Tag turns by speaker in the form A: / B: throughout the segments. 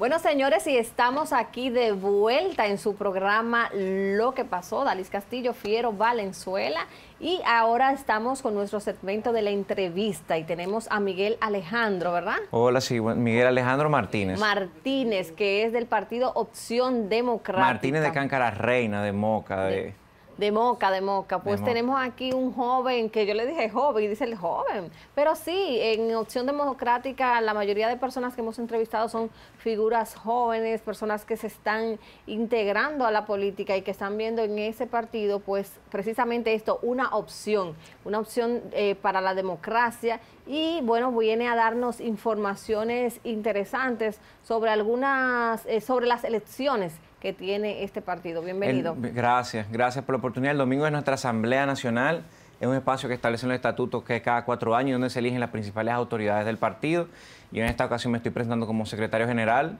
A: Bueno, señores, y estamos aquí de vuelta en su programa Lo que pasó, Dalis Castillo, Fiero, Valenzuela. Y ahora estamos con nuestro segmento de la entrevista y tenemos a Miguel Alejandro, ¿verdad?
B: Hola, sí, Miguel Alejandro Martínez.
A: Martínez, que es del partido Opción Democrática. Martínez de
B: Cáncara Reina, de Moca, de...
A: De Moca, de Moca. Pues tenemos aquí un joven que yo le dije joven y dice el joven. Pero sí, en Opción Democrática la mayoría de personas que hemos entrevistado son figuras jóvenes, personas que se están integrando a la política y que están viendo en ese partido pues precisamente esto, una opción, una opción eh, para la democracia y bueno, viene a darnos informaciones interesantes sobre algunas, eh, sobre las elecciones que tiene este partido. Bienvenido.
B: gracias, gracias por la oportunidad. El domingo es nuestra Asamblea Nacional. Es un espacio que establece los estatutos que cada cuatro años, donde se eligen las principales autoridades del partido. Yo en esta ocasión me estoy presentando como secretario general,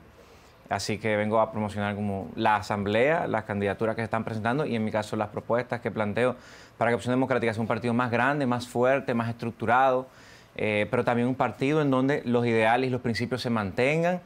B: así que vengo a promocionar como la asamblea, las candidaturas que se están presentando y en mi caso las propuestas que planteo para que Opción Democrática sea un partido más grande, más fuerte, más estructurado, eh, pero también un partido en donde los ideales y los principios se mantengan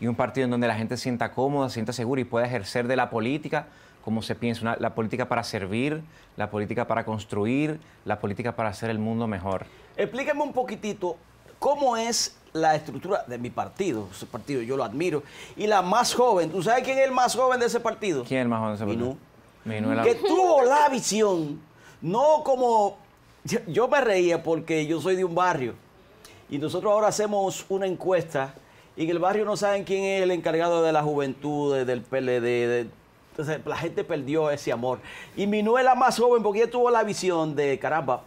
B: y un partido en donde la gente sienta cómoda, sienta segura y pueda ejercer de la política como se piensa, la política para servir, la política para construir, la política para hacer el mundo mejor.
C: Explíqueme un poquitito cómo es la estructura de mi partido, ese partido yo lo admiro, y la más joven, ¿tú sabes quién es el más joven de ese partido? ¿Quién es el más joven de ese partido? Minú. Que tuvo la visión, no como... Yo me reía porque yo soy de un barrio y nosotros ahora hacemos una encuesta y en el barrio no saben quién es el encargado de la juventud, del PLD. De, entonces la gente perdió ese amor. Y Minuela más joven, porque ella tuvo la visión de, caramba,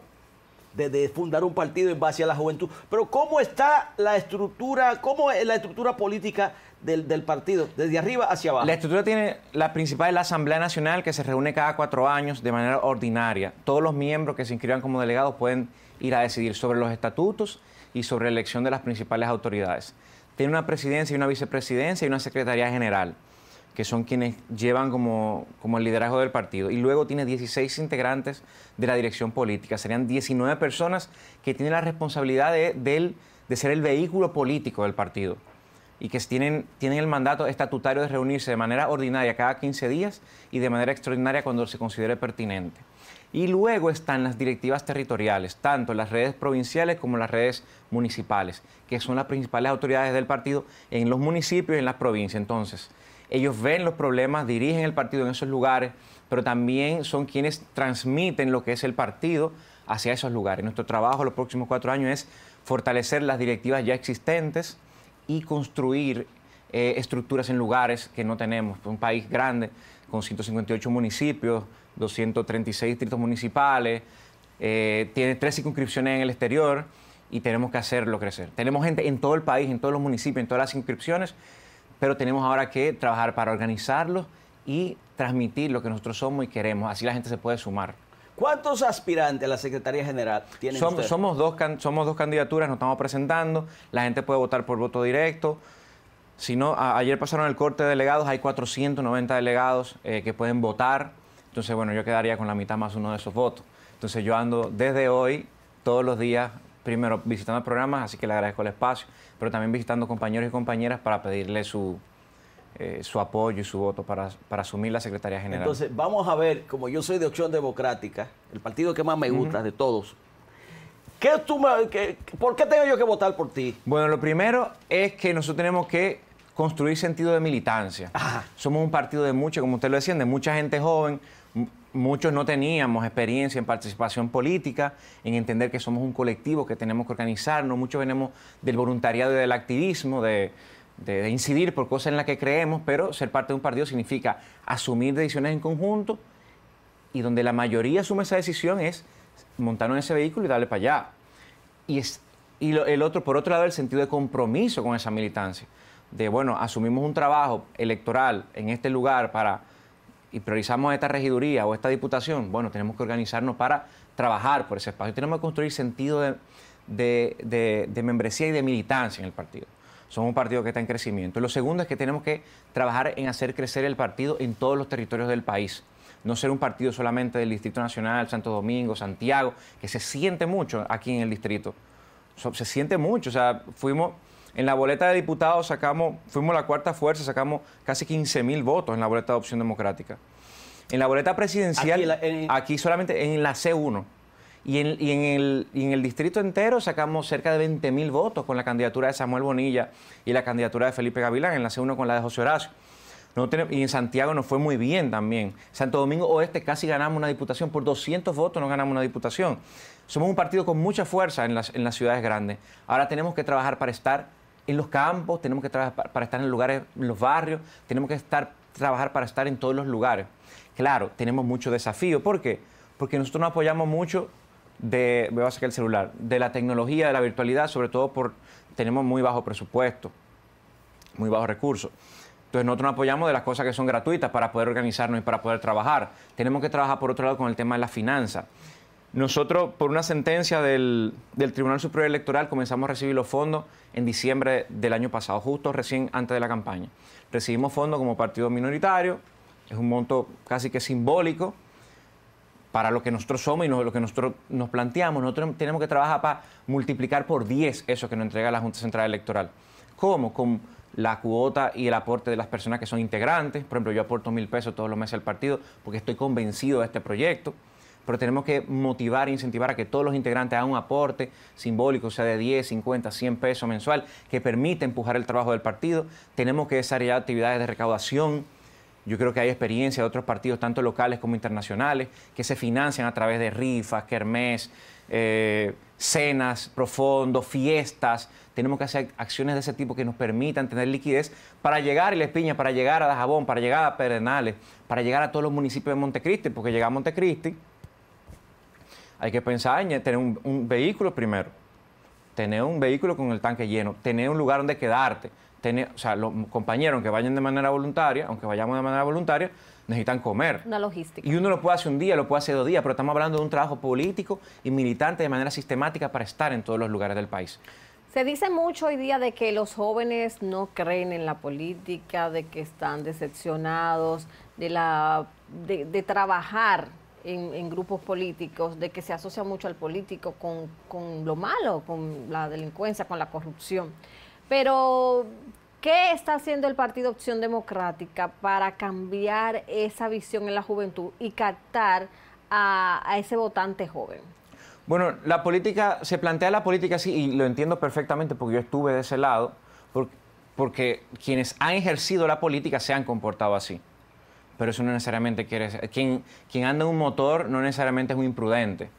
C: de, fundar un partido en base a la juventud. Pero ¿cómo está la estructura, cómo es la estructura política del, del, partido, desde arriba hacia abajo? La
B: estructura tiene, la principal es la Asamblea Nacional, que se reúne cada cuatro años de manera ordinaria. Todos los miembros que se inscriban como delegados pueden ir a decidir sobre los estatutos y sobre la elección de las principales autoridades tiene una presidencia y una vicepresidencia y una secretaría general, que son quienes llevan como, el liderazgo del partido. Y luego tiene 16 integrantes de la dirección política. Serían 19 personas que tienen la responsabilidad de, de ser el vehículo político del partido y que tienen, tienen el mandato estatutario de reunirse de manera ordinaria cada 15 días y de manera extraordinaria cuando se considere pertinente. Y luego están las directivas territoriales, tanto las redes provinciales como las redes municipales, que son las principales autoridades del partido en los municipios y en las provincias. Entonces, ellos ven los problemas, dirigen el partido en esos lugares, pero también son quienes transmiten lo que es el partido hacia esos lugares. Nuestro trabajo los próximos cuatro años es fortalecer las directivas ya existentes y construir eh, estructuras en lugares que no tenemos. Un país grande, con 158 municipios, 236 distritos municipales, eh, tiene tres circunscripciones en el exterior y tenemos que hacerlo crecer. Tenemos gente en todo el país, en todos los municipios, en todas las inscripciones pero tenemos ahora que trabajar para organizarlos y transmitir lo que nosotros somos y queremos. Así la gente se puede sumar.
C: ¿Cuántos aspirantes a la Secretaría General tienen Somos
B: dos, somos dos candidaturas, nos estamos presentando, la gente puede votar por voto directo. Si no, ayer pasaron el corte de delegados, hay 490 delegados eh, que pueden votar entonces, bueno, yo quedaría con la mitad más uno de esos votos. Entonces, yo ando desde hoy, todos los días, primero visitando programas, así que le agradezco el espacio, pero también visitando compañeros y compañeras para pedirle su, eh, apoyo y su voto para, asumir la Secretaría General. Entonces,
C: vamos a ver, como yo soy de Opción Democrática, el partido que más me gusta de todos, ¿qué tú ¿por qué tengo yo que votar por ti? Bueno, lo primero es que nosotros tenemos que construir
B: sentido de militancia. Somos un partido de mucha, como usted lo decía, de mucha gente joven, Muchos no teníamos experiencia en participación política, en entender que somos un colectivo, que tenemos que organizarnos. Muchos venimos del voluntariado y del activismo, de, incidir por cosas en las que creemos, pero ser parte de un partido significa asumir decisiones en conjunto y donde la mayoría asume esa decisión es montarnos en ese vehículo y darle para allá. Y, es, el otro, por otro lado, el sentido de compromiso con esa militancia, de, bueno, asumimos un trabajo electoral en este lugar para y priorizamos esta regiduría o esta diputación, bueno, tenemos que organizarnos para trabajar por ese espacio. Tenemos que construir sentido de, membresía y de militancia en el partido. Somos un partido que está en crecimiento. lo segundo es que tenemos que trabajar en hacer crecer el partido en todos los territorios del país no ser un partido solamente del Distrito Nacional, Santo Domingo, Santiago, que se siente mucho aquí en el distrito. se siente mucho, o sea, fuimos en la boleta de diputados sacamos, fuimos la cuarta fuerza, sacamos casi 15 mil votos en la boleta de opción democrática. En la boleta presidencial, aquí, solamente en la C1. Y en, el, en, el, distrito entero sacamos cerca de 20.000 votos con la candidatura de Samuel Bonilla y la candidatura de Felipe Gavilán, en la C1 con la de José Horacio. No y en Santiago nos fue muy bien también. Santo Domingo Oeste casi ganamos una diputación, por 200 votos no ganamos una diputación. Somos un partido con mucha fuerza en las, en las ciudades grandes. Ahora tenemos que trabajar para estar en los campos, tenemos que trabajar para estar en lugares, en los barrios, tenemos que estar, trabajar para estar en todos los lugares. Claro, tenemos mucho desafío. ¿Por qué? Porque nosotros nos apoyamos mucho de, voy sacar el celular, de la tecnología, de la virtualidad, sobre todo por, tenemos muy bajo presupuesto, muy bajo recursos. Entonces nosotros nos apoyamos de las cosas que son gratuitas para poder organizarnos y para poder trabajar. Tenemos que trabajar por otro lado con el tema de la finanza. Nosotros, por una sentencia del, Tribunal Superior Electoral, comenzamos a recibir los fondos en diciembre del año pasado, justo recién antes de la campaña. Recibimos fondos como partido minoritario, es un monto casi que simbólico para lo que nosotros somos y lo que nosotros nos planteamos. Nosotros tenemos que trabajar para multiplicar por 10 eso que nos entrega la Junta Central Electoral. ¿Cómo? Con la cuota y el aporte de las personas que son integrantes. Por ejemplo, yo aporto mil pesos todos los meses al partido porque estoy convencido de este proyecto pero tenemos que motivar e incentivar a que todos los integrantes hagan un aporte simbólico, o sea de 10, 50, 100 pesos mensual, que permite empujar el trabajo del partido. Tenemos que desarrollar actividades de recaudación. Yo creo que hay experiencia de otros partidos, tanto locales como internacionales, que se financian a través de rifas, kermés, eh, cenas, profundos, fiestas. Tenemos que hacer acciones de ese tipo que nos permitan tener liquidez para llegar a La para llegar a Dajabón, para llegar a perenales para llegar a todos los municipios de Montecristi, porque llegar a Montecristi, hay que pensar en tener un, vehículo primero, tener un vehículo con el tanque lleno, tener un lugar donde quedarte, Tener, o sea, los compañeros que vayan de manera voluntaria, aunque vayamos de manera voluntaria, necesitan comer.
A: Una logística. Y
B: uno lo puede hacer un día, lo puede hacer dos días, pero estamos hablando de un trabajo político y militante de manera sistemática para estar en todos los lugares del país.
A: Se dice mucho hoy día de que los jóvenes no creen en la política, de que están decepcionados, de, la, de trabajar en, grupos políticos, de que se asocia mucho al político con, lo malo, con la delincuencia, con la corrupción. Pero, ¿qué está haciendo el Partido Opción Democrática para cambiar esa visión en la juventud y captar a, ese votante joven?
B: Bueno, la política, se plantea la política así, y lo entiendo perfectamente porque yo estuve de ese lado, porque quienes han ejercido la política se han comportado así pero eso no necesariamente quiere ser. Quien, anda en un motor no necesariamente es un imprudente.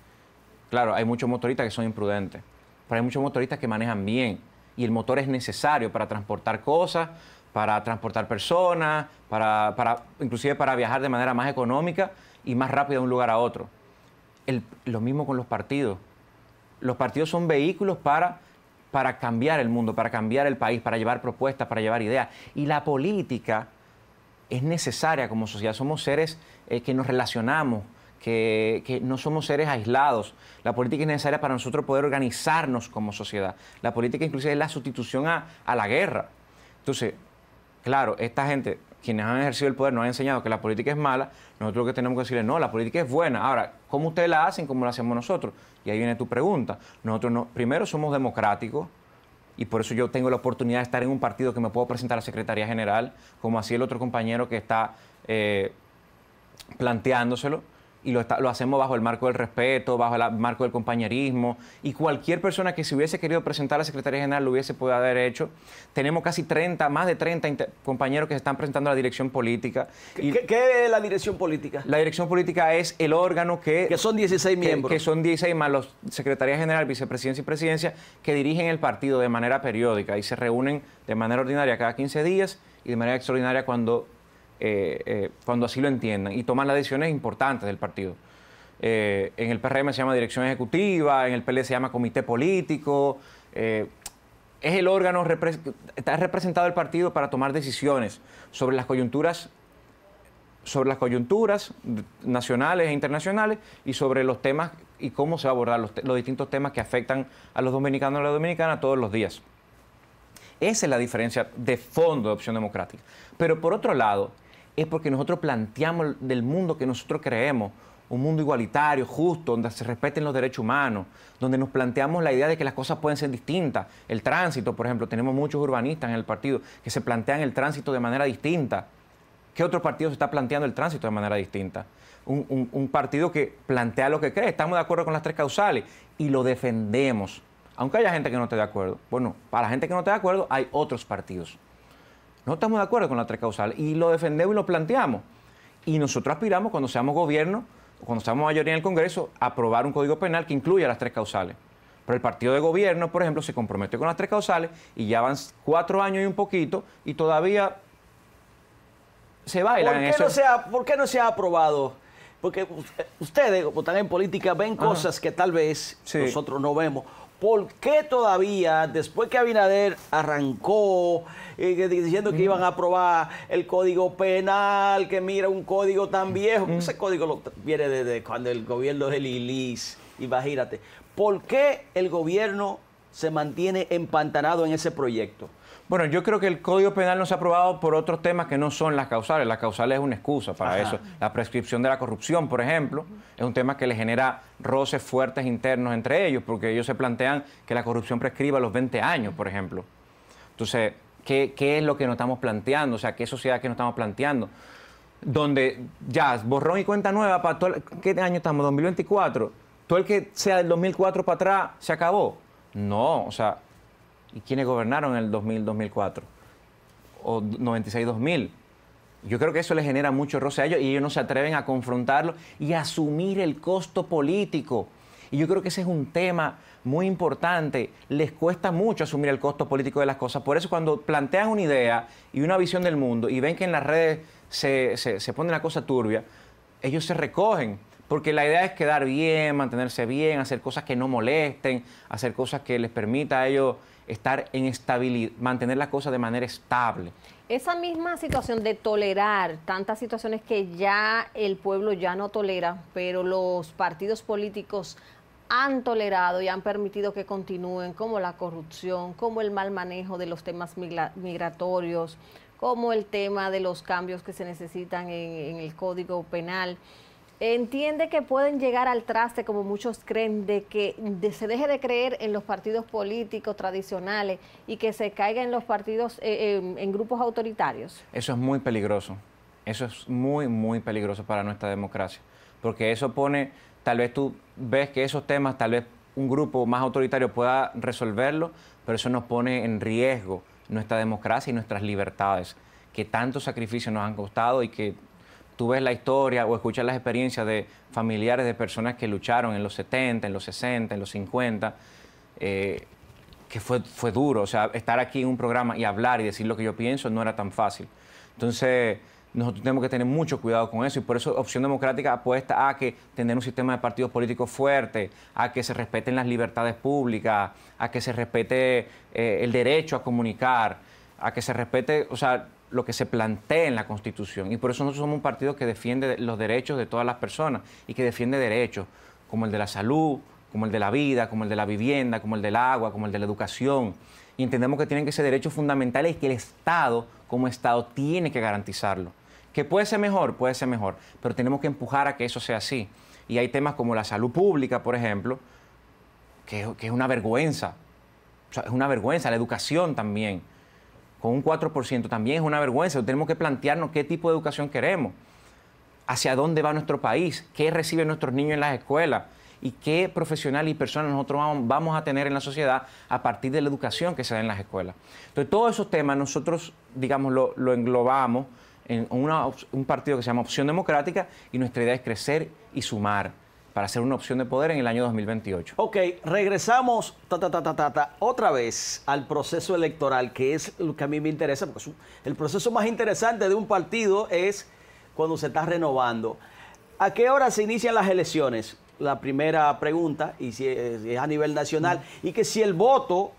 B: Claro, hay muchos motoristas que son imprudentes, pero hay muchos motoristas que manejan bien y el motor es necesario para transportar cosas, para transportar personas, para, inclusive para viajar de manera más económica y más rápida de un lugar a otro. lo mismo con los partidos. Los partidos son vehículos para, para cambiar el mundo, para cambiar el país, para llevar propuestas, para llevar ideas. Y la política es necesaria como sociedad. Somos seres eh, que nos relacionamos, que, no somos seres aislados. La política es necesaria para nosotros poder organizarnos como sociedad. La política inclusive es la sustitución a, la guerra. Entonces, claro, esta gente, quienes han ejercido el poder, nos han enseñado que la política es mala. Nosotros lo que tenemos que decir es, no, la política es buena. Ahora, ¿cómo ustedes la hacen? ¿Cómo la hacemos nosotros? Y ahí viene tu pregunta. Nosotros no, primero somos democráticos y por eso yo tengo la oportunidad de estar en un partido que me puedo presentar a Secretaría General, como así el otro compañero que está eh, planteándoselo y lo, hacemos bajo el marco del respeto, bajo el marco del compañerismo, y cualquier persona que se hubiese querido presentar a la Secretaría General lo hubiese podido haber hecho. Tenemos casi 30, más de 30 compañeros que se están presentando a la dirección política.
C: ¿Qué, y ¿Qué, es la dirección política? La
B: dirección política es el órgano que... Que son 16 miembros. Que, que son 16 más los Secretaría General, Vicepresidencia y Presidencia, que dirigen el partido de manera periódica y se reúnen de manera ordinaria cada 15 días y de manera extraordinaria cuando eh, eh, cuando así lo entiendan y toman las decisiones importantes del partido. Eh, en el PRM se llama dirección ejecutiva, en el PL e se llama comité político. es el órgano, está representado el partido para tomar decisiones sobre las coyunturas sobre las coyunturas nacionales e internacionales y sobre los temas y cómo se va a abordar los, distintos temas que afectan a los dominicanos y a las dominicanas todos los días. Esa es la diferencia de fondo de opción democrática. Pero por otro lado, es porque nosotros planteamos del mundo que nosotros creemos, un mundo igualitario, justo, donde se respeten los derechos humanos, donde nos planteamos la idea de que las cosas pueden ser distintas. El tránsito, por ejemplo, tenemos muchos urbanistas en el partido que se plantean el tránsito de manera distinta. ¿Qué otro partido se está planteando el tránsito de manera distinta? Un, partido que plantea lo que cree, estamos de acuerdo con las tres causales y lo defendemos. Aunque haya gente que no esté de acuerdo. Bueno, para la gente que no esté de acuerdo hay otros partidos. No estamos de acuerdo con las tres causales y lo defendemos y lo planteamos. Y nosotros aspiramos, cuando seamos gobierno, cuando seamos mayoría en el Congreso, a aprobar un código penal que incluya las tres causales. Pero el partido de gobierno, por ejemplo, se comprometió con las tres causales y ya van cuatro años y un poquito y todavía
C: se bailan ¿Por qué No se ha, ¿Por qué no se ha aprobado? Porque ustedes, como están en política, ven cosas que tal vez nosotros no vemos ¿Por qué todavía, después que Abinader arrancó eh, diciendo que iban a aprobar el código penal, que mira un código tan viejo, ese código viene desde cuando el gobierno de ILIS. imagínate, ¿por qué el gobierno se mantiene empantanado en ese proyecto? Bueno, yo creo que el Código Penal no se ha aprobado por
B: otros temas que no son las causales. Las causales es una excusa para eso. La prescripción de la corrupción, por ejemplo, es un tema que le genera roces fuertes internos entre ellos, porque ellos se plantean que la corrupción prescriba los 20 años, por ejemplo. Entonces, ¿qué, es lo que nos estamos planteando? O sea, ¿qué sociedad que nos estamos planteando? Donde ya, borrón y cuenta nueva, para todo ¿qué año estamos? ¿2024? Todo el que sea del 2004 para atrás se acabó. No, o sea, ¿Y quiénes gobernaron en el 2000-2004? O 96-2000. Yo creo que eso les genera mucho roce a ellos y ellos no se atreven a confrontarlo y a asumir el costo político. Y yo creo que ese es un tema muy importante. Les cuesta mucho asumir el costo político de las cosas. Por eso cuando plantean una idea y una visión del mundo y ven que en las redes se, se pone la cosa turbia, ellos se recogen. Porque la idea es quedar bien, mantenerse bien, hacer cosas que no molesten, hacer cosas que les permita a ellos estar en estabilidad, mantener la cosa de manera estable.
A: Esa misma situación de tolerar tantas situaciones que ya el pueblo ya no tolera, pero los partidos políticos han tolerado y han permitido que continúen, como la corrupción, como el mal manejo de los temas migratorios, como el tema de los cambios que se necesitan en el Código Penal. ¿Entiende que pueden llegar al traste, como muchos creen, de que se deje de creer en los partidos políticos tradicionales y que se caiga en los partidos, eh, en grupos autoritarios?
B: Eso es muy peligroso. Eso es muy, muy peligroso para nuestra democracia. Porque eso pone, tal vez tú ves que esos temas, tal vez un grupo más autoritario pueda resolverlo, pero eso nos pone en riesgo nuestra democracia y nuestras libertades, que tanto sacrificio nos han costado y que tú ves la historia o escuchas las experiencias de familiares de personas que lucharon en los 70, en los 60, en los 50, eh, que fue, fue duro. O sea, estar aquí en un programa y hablar y decir lo que yo pienso no era tan fácil. Entonces, nosotros tenemos que tener mucho cuidado con eso y por eso Opción Democrática apuesta a que tener un sistema de partidos políticos fuerte, a que se respeten las libertades públicas, a que se respete eh, el derecho a comunicar, a que se respete, o sea, lo que se plantea en la Constitución. Y por eso nosotros somos un partido que defiende los derechos de todas las personas y que defiende derechos como el de la salud, como el de la vida, como el de la vivienda, como el del agua, como el de la educación. Y entendemos que tienen que ser derechos fundamentales y que el Estado, como Estado, tiene que garantizarlo. Que puede ser mejor, puede ser mejor, pero tenemos que empujar a que eso sea así. Y hay temas como la salud pública, por ejemplo, que, es una vergüenza. es una vergüenza, la educación también con un 4%, también es una vergüenza. Tenemos que plantearnos qué tipo de educación queremos, hacia dónde va nuestro país, qué reciben nuestros niños en las escuelas y qué profesionales y personas nosotros vamos a tener en la sociedad a partir de la educación que se da en las escuelas. Entonces, todos esos temas nosotros, digamos, lo, englobamos en un partido que se llama Opción Democrática y nuestra idea es crecer y
C: sumar para ser una opción de poder en el año 2028. Ok, regresamos otra vez al proceso electoral, que es lo que a mí me interesa, porque el proceso más interesante de un partido es cuando se está renovando. ¿A qué hora se inician las elecciones? La primera pregunta, y si es a nivel nacional, y que si el voto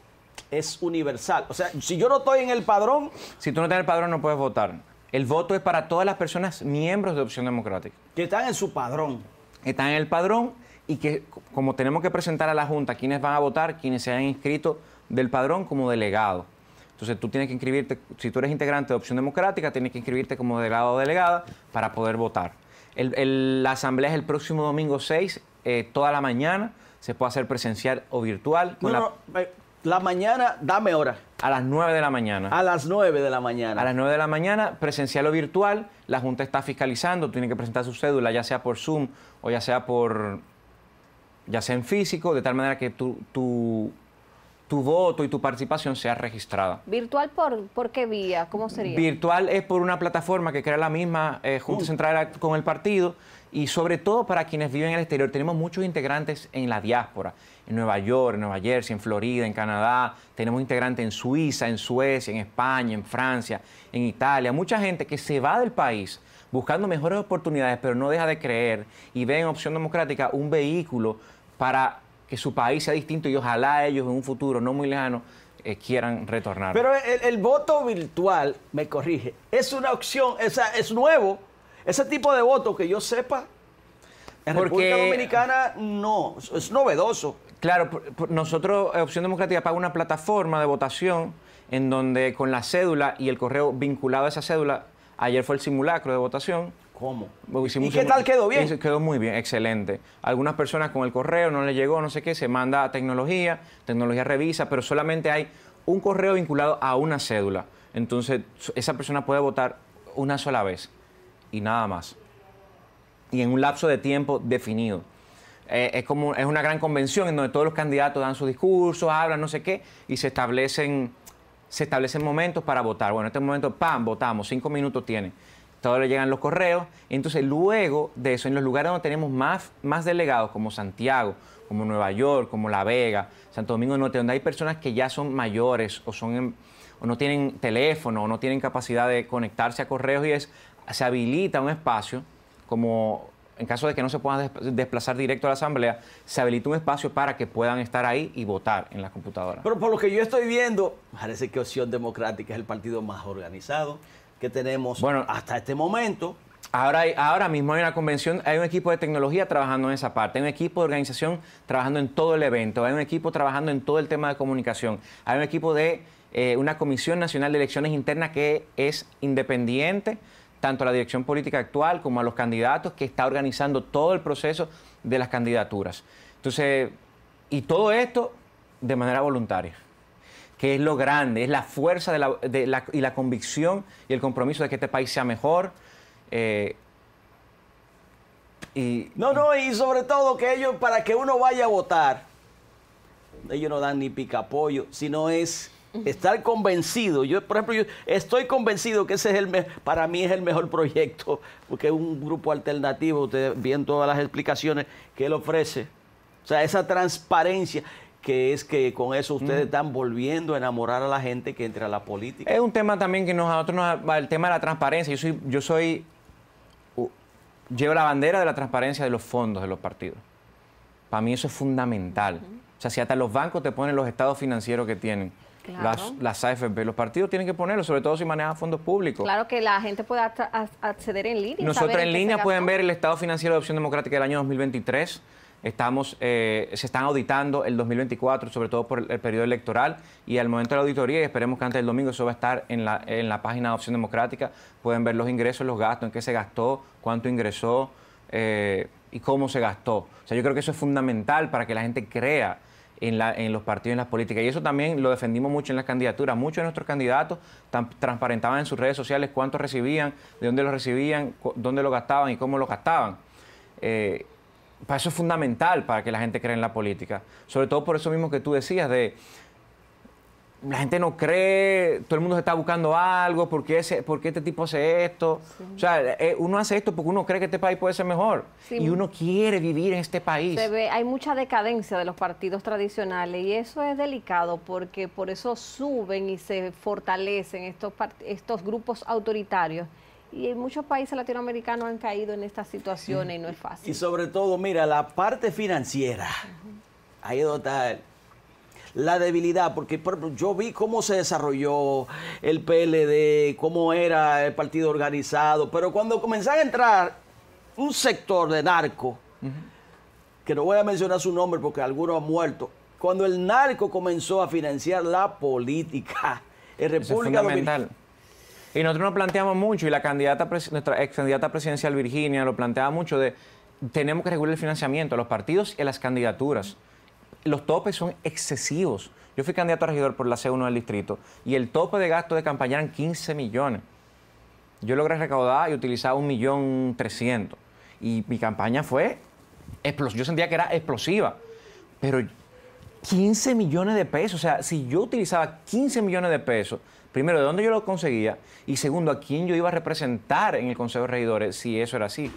C: es universal. O sea, si yo no estoy en el padrón... Si tú no estás en el padrón no puedes
B: votar. El voto es para todas las personas miembros de Opción Democrática. Que están en su padrón están en el padrón y que como tenemos que presentar a la Junta quienes van a votar, quienes se han inscrito del padrón como delegado. Entonces tú tienes que inscribirte, si tú eres integrante de Opción Democrática, tienes que inscribirte como delegado o delegada para poder votar. la asamblea es el próximo domingo 6, eh, toda la mañana, se puede hacer presencial o virtual. Con eh, la mañana, dame hora. A las 9 de la mañana. A las 9 de la mañana. A las 9 de la mañana, presencial o virtual, la Junta está fiscalizando, tiene que presentar su cédula, ya sea por Zoom o ya sea por. ya sea en físico, de tal manera que tu, tu, tu voto y tu participación sea registrada.
A: ¿Virtual por, por qué vía? ¿Cómo sería?
B: Virtual es por una plataforma que crea la misma eh, Junta Central con el partido y sobre todo para quienes viven en el exterior. Tenemos muchos integrantes en la diáspora, en Nueva York, en Nueva Jersey, en Florida, en Canadá, tenemos integrantes en Suiza, en Suecia, en España, en Francia, en Italia, mucha gente que se va del país buscando mejores oportunidades, pero no deja de creer y ve en Opción Democrática un vehículo para que su país sea distinto y ojalá ellos en un futuro no muy lejano eh, quieran retornar. Pero
C: el, voto virtual, me corrige, es una opción, es nuevo ese tipo de voto que yo sepa, en República Dominicana no, es novedoso. Claro, nosotros, eh, Opción Democrática,
B: paga una plataforma de votación en donde con la cédula y el correo vinculado a esa cédula, ayer fue el simulacro de votación. ¿Cómo? ¿Y qué tal quedó bien? Quedó muy bien, excelente. Algunas personas con el correo no le llegó, no sé qué, se manda a tecnología, tecnología revisa, pero solamente hay un correo vinculado a una cédula. Entonces, esa persona puede votar una sola vez y nada más. Y en un lapso de tiempo definido. Eh, es, como, es una gran convención en donde todos los candidatos dan sus discursos, hablan, no sé qué, y se establecen, se establecen momentos para votar. Bueno, en este momento, ¡pam!, votamos, cinco minutos tiene. Todos le llegan los correos. entonces, luego de eso, en los lugares donde tenemos más, más delegados, como Santiago, como Nueva York, como La Vega, Santo Domingo Norte, donde hay personas que ya son mayores o son... o no tienen teléfono o no tienen capacidad de conectarse a correos y es, se habilita un espacio, como en caso de que no se puedan
C: desplazar directo a la asamblea, se habilita un espacio para que puedan estar ahí y votar en la computadora. Pero por lo que yo estoy viendo, parece que Opción Democrática es el partido más organizado que tenemos bueno, hasta este momento. Ahora, ahora mismo hay una convención, hay un equipo de tecnología
B: trabajando en esa parte, hay un equipo de organización trabajando en todo el evento, hay un equipo trabajando en todo el tema de comunicación, hay un equipo de eh, una Comisión Nacional de Elecciones Internas que es independiente, tanto a la dirección política actual como a los candidatos que está organizando todo el proceso de las candidaturas. Entonces, y todo esto de manera voluntaria, que es lo grande, es la fuerza y la convicción y el compromiso
C: de que este país sea mejor. Eh, y, no, no, y sobre todo que ellos, para que uno vaya a votar, ellos no dan ni pica apoyo sino es estar convencido. Yo, por ejemplo, yo estoy convencido que ese es el para mí es el mejor proyecto, porque es un grupo alternativo, ustedes ven todas las explicaciones que él ofrece. O sea, esa transparencia que es que con eso ustedes están volviendo a enamorar a la gente que entra a la política. Es un tema también que nosotros
B: el tema de la transparencia, yo soy yo soy llevo la bandera de la transparencia de los fondos de los partidos. Para mí eso es fundamental. O sea, si hasta los bancos te ponen los estados financieros que tienen, las, las, AFP. Los partidos tienen que ponerlo, sobre todo si manejan fondos públicos. Claro
A: que la gente pueda acceder en línea. Nosotros en línea pueden
B: ver el estado financiero de Opción Democrática del año 2023. Estamos, eh, se están auditando el 2024, sobre todo por el, periodo electoral, y al momento de la auditoría, esperemos que antes del domingo eso va a estar en la, página de Opción Democrática, pueden ver los ingresos, los gastos, en qué se gastó, cuánto ingresó eh, y cómo se gastó. O sea, yo creo que eso es fundamental para que la gente crea en, los partidos, en las políticas. Y eso también lo defendimos mucho en las candidaturas. Muchos de nuestros candidatos transparentaban en sus redes sociales cuánto recibían, de dónde lo recibían, dónde lo gastaban y cómo lo gastaban. para eh, eso es fundamental para que la gente crea en la política. Sobre todo por eso mismo que tú decías de la gente no cree, todo el mundo se está buscando algo, ¿por qué, ese, este tipo hace esto? O sea, eh, uno hace esto porque uno cree que este país puede ser mejor y uno quiere vivir en este país.
A: hay mucha decadencia de los partidos tradicionales y eso es delicado porque por eso suben y se fortalecen estos, estos grupos autoritarios. Y en muchos países latinoamericanos han caído en estas situaciones y no es fácil. Y
C: sobre todo, mira, la parte financiera. Ahí la debilidad, porque yo vi cómo se desarrolló el PLD, cómo era el partido organizado, pero cuando comenzó a entrar un sector de narco, que no voy a mencionar su nombre porque algunos ha muerto, cuando el narco comenzó a financiar la política en República es Dominicana.
B: Y nosotros nos planteamos mucho, y la candidata, nuestra ex candidata presidencial Virginia lo planteaba mucho, de tenemos que regular el financiamiento a los partidos y a las candidaturas los topes son excesivos. Yo fui candidato a regidor por la C1 del distrito y el tope de gasto de campaña eran 15 millones. Yo logré recaudar y utilizar 1.300.000. Y mi campaña fue, ...explosiva, yo sentía que era explosiva, pero 15 millones de pesos, o sea, si yo utilizaba 15 millones de pesos, primero, ¿de dónde yo lo conseguía? Y segundo, ¿a quién yo iba a representar en el Consejo de Regidores si eso era así?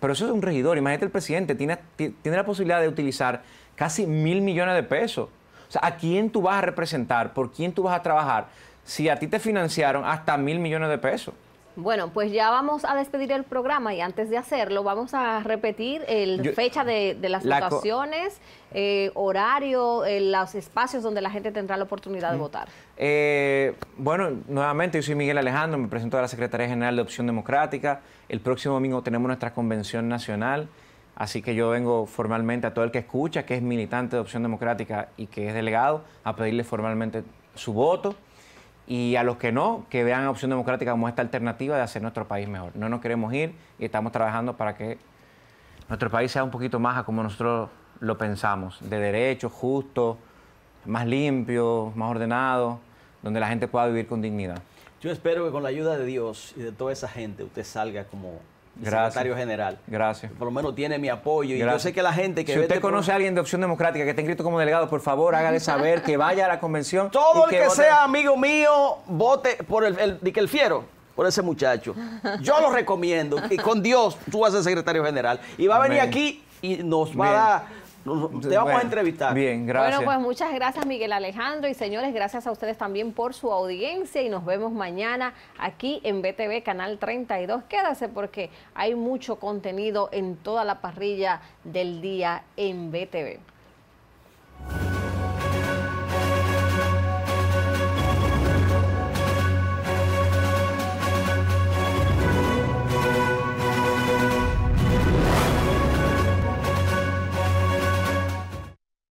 B: Pero eso es un regidor, imagínate el presidente, tiene, tiene la posibilidad de utilizar Casi mil millones de pesos. O sea, ¿a quién tú vas a representar? ¿Por quién tú vas a trabajar? Si a ti te financiaron hasta mil millones de pesos.
A: Bueno, pues ya vamos a despedir el programa y antes de hacerlo vamos a repetir el fecha de, las votaciones, eh, horario, eh, los espacios donde la gente tendrá la oportunidad de votar.
B: Eh, bueno, nuevamente yo soy Miguel Alejandro, me presento a la Secretaría General de Opción Democrática. El próximo domingo tenemos nuestra convención nacional. Así que yo vengo formalmente a todo el que escucha, que es militante de Opción Democrática y que es delegado, a pedirle formalmente su voto. Y a los que no, que vean a Opción Democrática como esta alternativa de hacer nuestro país mejor. No nos queremos ir y estamos trabajando para que nuestro país sea un poquito más a como nosotros lo pensamos, de derecho, justo, más limpio, más ordenado, donde la gente pueda vivir con dignidad.
C: Yo espero que con la ayuda de Dios y de toda esa gente usted salga como secretario general. Gracias. Por lo menos tiene mi apoyo. Y yo sé que la gente que. Si usted este conoce a
B: alguien de Opción Democrática que está inscrito como delegado, por favor, hágale saber que vaya a la
C: convención. Todo el que, sea amigo mío, vote por el, el, fiero por ese muchacho. Yo lo recomiendo. Y con Dios, tú vas a ser secretario general. Y va a venir aquí y nos va a te vamos a entrevistar. Bien, gracias. Bueno, pues
A: muchas gracias, Miguel Alejandro. Y señores, gracias a ustedes también por su audiencia. Y nos vemos mañana aquí en BTV Canal 32. Quédase porque hay mucho contenido en toda la parrilla del día en BTV.